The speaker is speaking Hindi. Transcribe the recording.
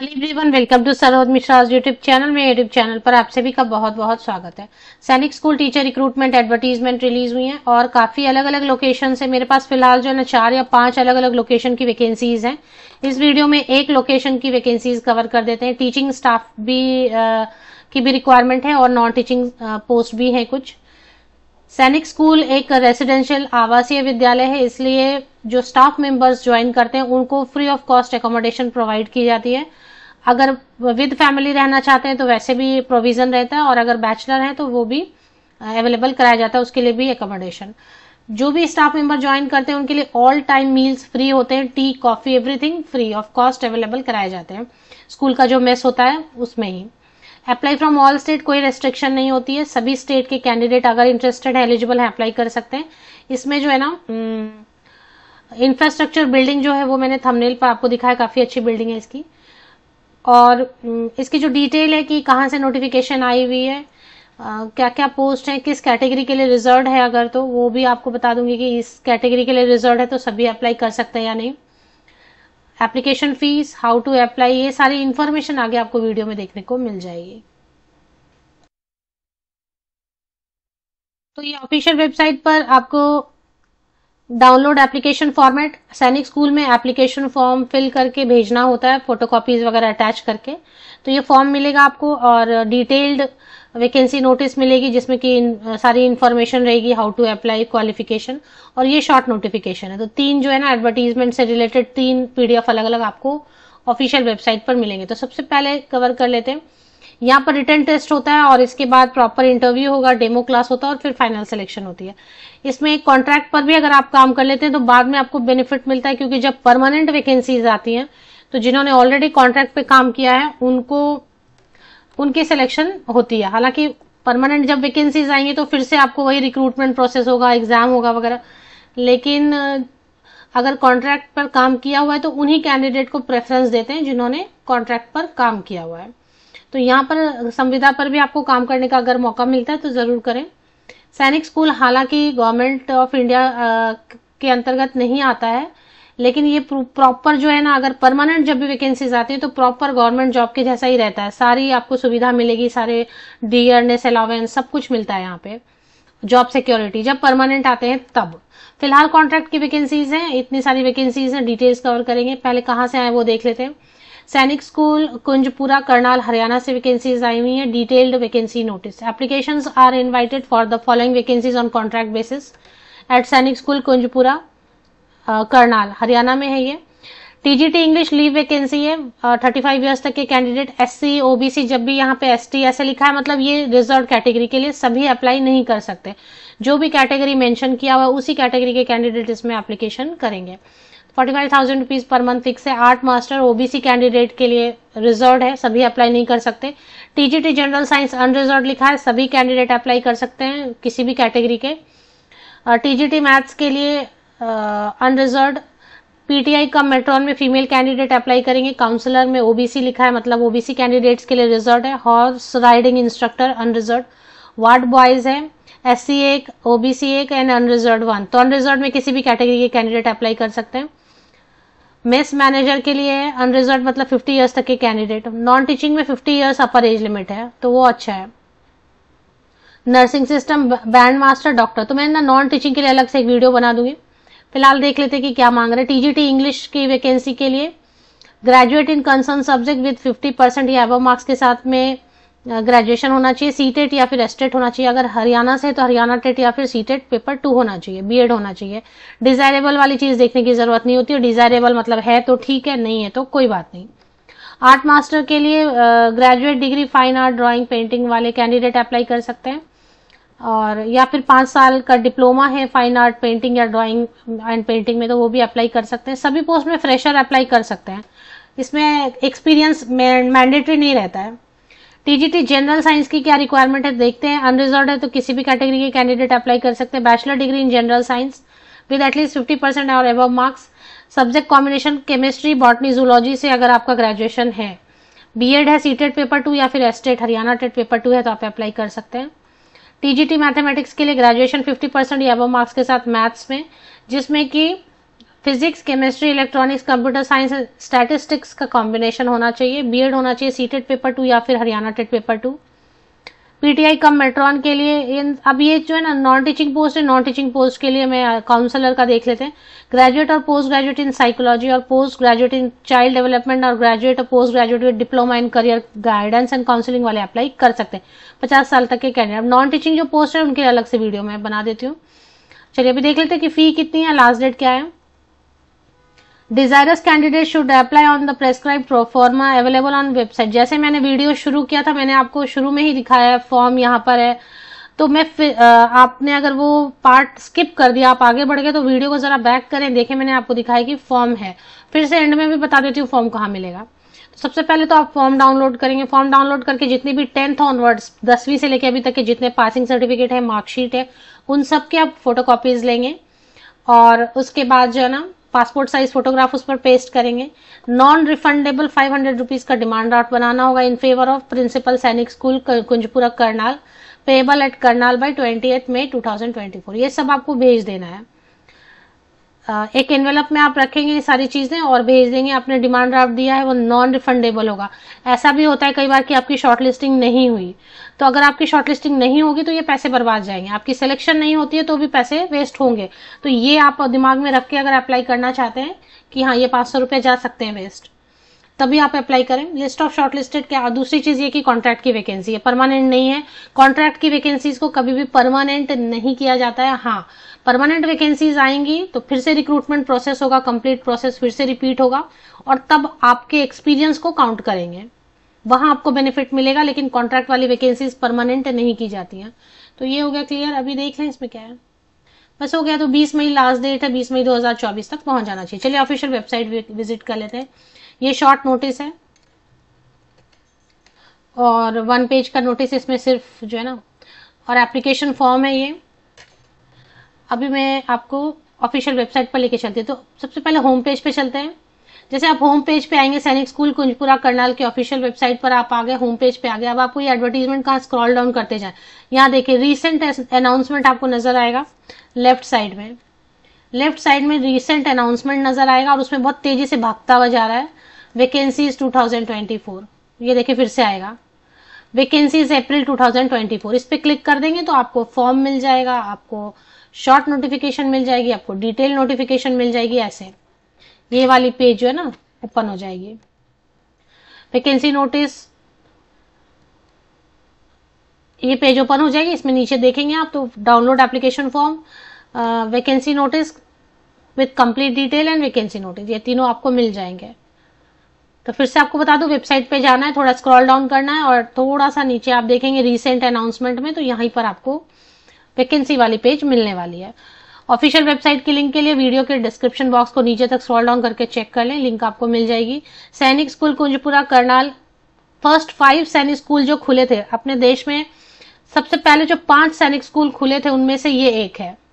hello everyone welcome to Saroj Mishra YouTube channel में यूट्यूब चैनल पर आप सभी का बहुत बहुत स्वागत है Sainik school teacher recruitment advertisement release हुई है और काफ़ी अलग अलग लोकेशन से मेरे पास फिलहाल जो है ना चार या पांच अलग अलग लोकेशन की वैकेंसीज हैं इस वीडियो में एक लोकेशन की वैकेंसीज कवर कर देते हैं टीचिंग स्टाफ भी आ, की भी रिक्वायरमेंट है और नॉन टीचिंग पोस्ट भी है कुछ सैनिक स्कूल एक रेसिडेंशियल आवासीय विद्यालय है इसलिए जो स्टाफ मेंबर्स ज्वाइन करते हैं उनको free of cost accommodation provide की जाती है अगर विद फैमिली रहना चाहते हैं तो वैसे भी प्रोविजन रहता है और अगर बैचलर है तो वो भी अवेलेबल कराया जाता है उसके लिए भी एकोमोडेशन जो भी स्टाफ मेंबर ज्वाइन करते हैं उनके लिए ऑल टाइम मील्स फ्री होते हैं tea coffee everything free of cost available कराए जाते हैं स्कूल का जो मेस होता है उसमें ही अप्लाई फ्रॉम ऑल स्टेट कोई रेस्ट्रिक्शन नहीं होती है सभी स्टेट के कैंडिडेट अगर इंटरेस्टेड है एलिजिबल है अप्लाई कर सकते हैं इसमें जो है ना इंफ्रास्ट्रक्चर बिल्डिंग जो है वो मैंने थमनेल पर आपको दिखाया काफी अच्छी बिल्डिंग है इसकी और इसकी जो डिटेल है कि कहाँ से नोटिफिकेशन आई हुई है आ, क्या क्या पोस्ट है किस कैटेगरी के लिए रिजर्व है अगर तो वो भी आपको बता दूंगी कि इस कैटेगरी के लिए रिजर्व है तो सभी अप्लाई कर सकते हैं या नहीं application fees how to apply ये सारी इन्फॉर्मेशन आगे आपको वीडियो में देखने को मिल जाएगी तो ये ऑफिशियल वेबसाइट पर आपको download application format Sainik school में एप्लीकेशन फॉर्म फिल करके भेजना होता है फोटोकॉपीज वगैरह अटैच करके तो ये फॉर्म मिलेगा आपको और डिटेल्ड वैकेंसी नोटिस मिलेगी जिसमें कि सारी इन्फॉर्मेशन रहेगी हाउ टू अप्लाई क्वालिफिकेशन और ये शॉर्ट नोटिफिकेशन है तो तीन जो है ना एडवर्टीजमेंट से रिलेटेड तीन पीडीएफ अलग अलग आपको ऑफिशियल वेबसाइट पर मिलेंगे तो सबसे पहले कवर कर लेते हैं यहाँ पर रिटर्न टेस्ट होता है और इसके बाद प्रॉपर इंटरव्यू होगा डेमो क्लास होता है और फिर फाइनल सिलेक्शन होती है इसमें एक कॉन्ट्रैक्ट पर भी अगर आप काम कर लेते हैं तो बाद में आपको बेनिफिट मिलता है क्योंकि जब परमानेंट वैकेंसीज आती हैं तो जिन्होंने ऑलरेडी कॉन्ट्रैक्ट पे काम किया है उनको उनकी सिलेक्शन होती है हालांकि परमानेंट जब वैकेंसीज आएंगी तो फिर से आपको वही रिक्रूटमेंट प्रोसेस होगा एग्जाम होगा वगैरह लेकिन अगर कॉन्ट्रैक्ट पर काम किया हुआ है तो उन्हीं कैंडिडेट को प्रेफरेंस देते हैं जिन्होंने कॉन्ट्रैक्ट पर काम किया हुआ है तो यहाँ पर संविदा पर भी आपको काम करने का अगर मौका मिलता है तो ज़रूर करें सैनिक स्कूल हालांकि गवर्नमेंट ऑफ इंडिया के अंतर्गत नहीं आता है लेकिन ये प्रॉपर जो है ना अगर परमानेंट जब भी वैकेंसीज आती है तो प्रॉपर गवर्नमेंट जॉब के जैसा ही रहता है सारी आपको सुविधा मिलेगी सारे डीयरनेस अलावेंस सब कुछ मिलता है यहाँ पे जॉब सिक्योरिटी जब परमानेंट आते हैं तब फिलहाल कॉन्ट्रैक्ट की वैकेंसीज हैं इतनी सारी वैकेंसीज हैं डिटेल्स कवर करेंगे पहले कहाँ से आए वो देख लेते हैं सैनिक स्कूल कुंजपुरा करनाल हरियाणा से वैकेंसीज आई हुई है detailed vacancy notice application are invited for the following vacancies on contract basis at Sainik school Kunjpura Karnal Haryana में है ये टीजीटी इंग्लिश लीव वैकेंसी है थर्टी फाइव ईयर्स तक के कैंडिडेट एससी ओबीसी जब भी यहाँ पे एसटी ऐसे लिखा है मतलब ये रिजर्व कैटेगरी के लिए सभी अप्लाई नहीं कर सकते जो भी कैटेगरी मेंशन किया हुआ उसी कैटेगरी के कैंडिडेट इसमें एप्लीकेशन करेंगे forty five thousand rupees per month fix है आर्ट मास्टर ओबीसी कैंडिडेट के लिए रिजर्व है सभी अप्लाई नहीं कर सकते टीजीटी जनरल साइंस अनरिजर्व लिखा है सभी कैंडिडेट अप्लाई कर सकते हैं किसी भी कैटेगरी के टीजीटी मैथ्स के लिए अनरिजर्व पीटीआई कम मेट्रॉन में फीमेल कैंडिडेट अप्लाई करेंगे काउंसलर में ओबीसी लिखा है मतलब ओबीसी कैंडिडेट्स के लिए रिजर्व है horse riding instructor unreserve ward boys है एस सी एक ओबीसी एक एंड अनरिजर्व वन तो अनरिजर्व में किसी भी कैटेगरी के कैंडिडेट अप्लाई कर सकते हैं मेस मैनेजर के लिए अनरिजर्व मतलब 50 इयर्स तक के कैंडिडेट नॉन टीचिंग में 50 इयर्स अपर एज लिमिट है तो वो अच्छा है nursing system band master doctor तो मैं ना नॉन टीचिंग के लिए अलग से एक वीडियो बना दूंगी फिलहाल देख लेते कि क्या मांग रहे हैं टीजीटी इंग्लिश की वैकेंसी के लिए graduate in concern subject with 50 percent या अब मार्क्स के साथ में ग्रेजुएशन होना चाहिए सी टेट e या फिर एस्टेट e होना चाहिए अगर हरियाणा से तो हरियाणा टेट e या फिर सी टेट पेपर टू होना चाहिए बीएड होना चाहिए डिजायरेबल वाली चीज देखने की जरूरत नहीं होती और डिजायरेबल मतलब है तो ठीक है नहीं है तो कोई बात नहीं आर्ट मास्टर के लिए graduate degree fine art drawing painting वाले कैंडिडेट अप्लाई कर सकते हैं और या फिर पांच साल का डिप्लोमा है फाइन आर्ट पेंटिंग या ड्राइंग एंड पेंटिंग में तो वो भी अप्लाई कर सकते हैं सभी पोस्ट में फ्रेशर अप्लाई कर सकते हैं इसमें एक्सपीरियंस मैंडेटरी नहीं रहता है टीजीटी जनरल साइंस की क्या रिक्वायरमेंट है देखते हैं अनरिजर्व है तो किसी भी कैटेगरी के कैंडिडेट अप्लाई कर सकते हैं bachelor degree in general science with at least fifty percent और above marks subject combination chemistry botany zoology से अगर आपका ग्रेजुएशन है बीएड है सीटेड पेपर टू या फिर state e Haryana TET paper two है तो आप अप्लाई कर सकते हैं टीजीटी मैथमेटिक्स के लिए ग्रेजुएशन फिफ्टी परसेंट या मार्क्स के साथ मैथ्स में जिसमें कि physics chemistry electronics computer science statistics का कॉम्बिनेशन होना चाहिए बीएड होना चाहिए सीटेड पेपर टू या फिर Haryana TET paper two PTI cum matron के लिए इन अब ये जो है ना नॉन टीचिंग पोस्ट है नॉन टीचिंग पोस्ट के लिए मैं काउंसलर uh, का देख लेते हैं ग्रेजुएट और पोस्ट ग्रेजुएट इन साइकोलॉजी और post graduate in child development और ग्रेजुएट और post graduate diploma in career guidance and counselling वाले अप्लाई कर सकते हैं पचास साल तक के कैंडिडेट अब नॉन टीचिंग जो पोस्ट है उनके अलग से वीडियो मैं बना देती हूँ चलिए अभी देख लेते हैं कि फी कितनी है लास्ट डेट क्या है desirous candidate should apply on the prescribe forma available on website जैसे मैंने वीडियो शुरू किया था मैंने आपको शुरू में ही दिखाया है फॉर्म यहाँ पर है तो मैं आपने अगर वो पार्ट स्किप कर दिया आप आगे बढ़ गए तो वीडियो को जरा बैक करें देखें मैंने आपको दिखाया कि फॉर्म है फिर से एंड में भी बता देती हूँ फॉर्म कहाँ मिलेगा तो सबसे पहले तो आप फॉर्म डाउनलोड करेंगे फॉर्म डाउनलोड करके जितने भी टेंथ ऑनवर्ड्स दसवीं से लेके अभी तक के जितने पासिंग सर्टिफिकेट है मार्कशीट है उन सब के आप फोटो लेंगे और उसके बाद जो है ना पासपोर्ट साइज फोटोग्राफ उस पर पेस्ट करेंगे non refundable five hundred rupees का डिमांड ड्राफ्ट बनाना होगा in favour of principal Sainik school Kunjpura Karnal payable at Karnal by twenty eight May two thousand twenty four ये सब आपको भेज देना है एक एनवेलप में आप रखेंगे ये सारी चीज़ें और भेज देंगे आपने डिमांड ड्राफ्ट दिया है वो नॉन रिफंडेबल होगा ऐसा भी होता है कई बार कि आपकी शॉर्ट लिस्टिंग नहीं हुई तो अगर आपकी शॉर्टलिस्टिंग नहीं होगी तो ये पैसे बर्बाद जाएंगे आपकी सिलेक्शन नहीं होती है तो भी पैसे वेस्ट होंगे तो ये आप दिमाग में रख के अगर अप्लाई करना चाहते हैं कि हाँ ये पांच सौ रुपये जा सकते हैं वेस्ट तभी आप अप्लाई करें लिस्ट ऑफ शॉर्टलिस्टेड क्या दूसरी चीज ये कि कॉन्ट्रैक्ट की वैकेंसी है परमानेंट नहीं है कॉन्ट्रैक्ट की वैकेंसीज को कभी भी परमानेंट नहीं किया जाता है हाँ परमानेंट वैकेंसीज आएंगी तो फिर से रिक्रूटमेंट प्रोसेस होगा कंप्लीट प्रोसेस फिर से रिपीट होगा और तब आपके एक्सपीरियंस को काउंट करेंगे वहां आपको बेनिफिट मिलेगा लेकिन कॉन्ट्रैक्ट वाली वैकेंसीज परमानेंट नहीं की जाती है तो ये हो गया क्लियर अभी देख लें इसमें क्या है बस हो गया तो 20 मई लास्ट डेट है 20 मई 2024 तक पहुंच जाना चाहिए चलिए ऑफिशियल वेबसाइट विजिट कर लेते हैं ये शॉर्ट नोटिस है और वन पेज का नोटिस इसमें सिर्फ जो है ना और एप्लीकेशन फॉर्म है ये अभी मैं आपको ऑफिशियल वेबसाइट पर लेके चलती हूँ तो सबसे पहले होम पेज पे चलते हैं जैसे आप होम पेज पे आएंगे सैनिक स्कूल कुंजपुरा करनाल के ऑफिशियल वेबसाइट पर आप आ गए होम पेज पे आ गए अब आपको ये एडवर्टीजमेंट कहाँ स्क्रॉल डाउन करते जाए यहाँ देखिए रीसेंट अनाउंसमेंट आपको नजर आएगा लेफ्ट साइड में लेफ्ट साइड में रीसेंट अनाउंसमेंट नजर आएगा और उसमें बहुत तेजी से भागता हुआ जा रहा है वैकेंसीज 2024 ये देखिए फिर से आएगा वैकेंसीज अप्रैल 2024 इस पर क्लिक कर देंगे तो आपको फॉर्म मिल जाएगा आपको शॉर्ट नोटिफिकेशन मिल जाएगी आपको डिटेल नोटिफिकेशन मिल जाएगी ऐसे ये वाली पेज जो है ना ओपन हो जाएगी वैकेंसी नोटिस ये पेज ओपन हो जाएगी इसमें नीचे देखेंगे आप तो download application form vacancy notice with complete detail and vacancy notice ये तीनों आपको मिल जाएंगे तो फिर से आपको बता दू वेबसाइट पे जाना है थोड़ा स्क्रॉल डाउन करना है और थोड़ा सा नीचे आप देखेंगे रिसेंट अनाउंसमेंट में तो यहाँ पर आपको वैकेंसी वाली पेज मिलने वाली है ऑफिशियल वेबसाइट की लिंक के लिए वीडियो के डिस्क्रिप्शन बॉक्स को नीचे तक स्क्रॉल डाउन करके चेक कर लें लिंक आपको मिल जाएगी Sainik school Kunjpura Karnal first five Sainik school जो खुले थे अपने देश में सबसे पहले जो पांच सैनिक स्कूल खुले थे उनमें से ये एक है